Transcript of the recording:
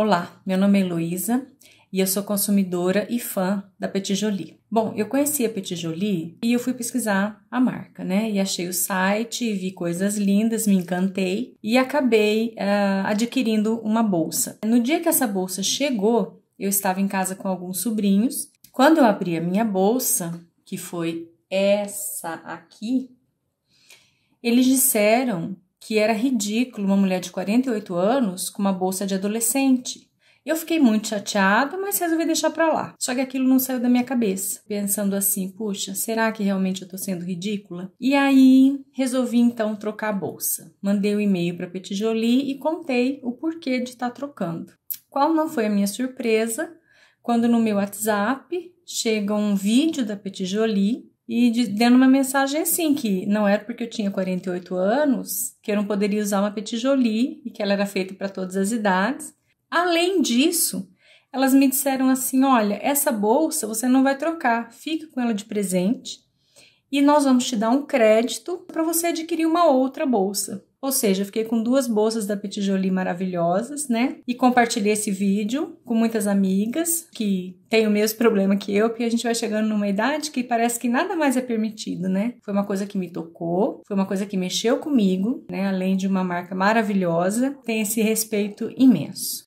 Olá, meu nome é Heloísa e eu sou consumidora e fã da Petit Jolie. Bom, eu conheci a Petit Jolie e eu fui pesquisar a marca, né? E achei o site, vi coisas lindas, me encantei e acabei uh, adquirindo uma bolsa. No dia que essa bolsa chegou, eu estava em casa com alguns sobrinhos. Quando eu abri a minha bolsa, que foi essa aqui, eles disseram que era ridículo uma mulher de 48 anos com uma bolsa de adolescente. Eu fiquei muito chateada, mas resolvi deixar para lá. Só que aquilo não saiu da minha cabeça, pensando assim: puxa, será que realmente eu tô sendo ridícula? E aí resolvi então trocar a bolsa. Mandei o um e-mail para Petit Jolie e contei o porquê de estar tá trocando. Qual não foi a minha surpresa quando no meu WhatsApp chega um vídeo da Petit Jolie e de, dando uma mensagem assim, que não era porque eu tinha 48 anos que eu não poderia usar uma petit jolie e que ela era feita para todas as idades. Além disso, elas me disseram assim: olha, essa bolsa você não vai trocar, fica com ela de presente e nós vamos te dar um crédito para você adquirir uma outra bolsa. Ou seja, eu fiquei com duas bolsas da Petit Jolie maravilhosas, né? E compartilhei esse vídeo com muitas amigas que têm o mesmo problema que eu, porque a gente vai chegando numa idade que parece que nada mais é permitido, né? Foi uma coisa que me tocou, foi uma coisa que mexeu comigo, né? Além de uma marca maravilhosa, tem esse respeito imenso.